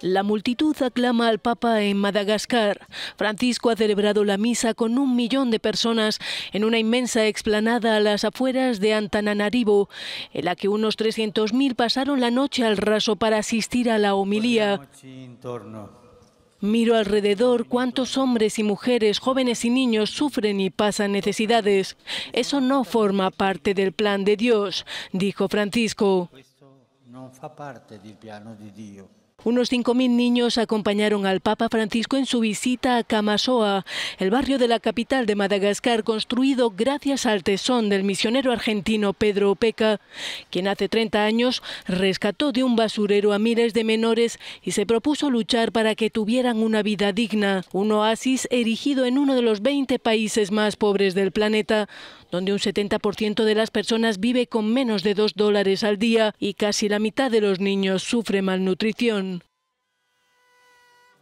La multitud aclama al Papa en Madagascar. Francisco ha celebrado la misa con un millón de personas en una inmensa explanada a las afueras de Antananarivo, en la que unos 300.000 pasaron la noche al raso para asistir a la homilía. Miro alrededor cuántos hombres y mujeres, jóvenes y niños sufren y pasan necesidades. Eso no forma parte del plan de Dios, dijo Francisco. Pues parte del de unos 5.000 niños acompañaron al Papa Francisco en su visita a Camasoa, el barrio de la capital de Madagascar construido gracias al tesón del misionero argentino Pedro Opeca, quien hace 30 años rescató de un basurero a miles de menores y se propuso luchar para que tuvieran una vida digna, un oasis erigido en uno de los 20 países más pobres del planeta, donde un 70% de las personas vive con menos de 2 dólares al día y casi la mitad de los niños sufre malnutrición.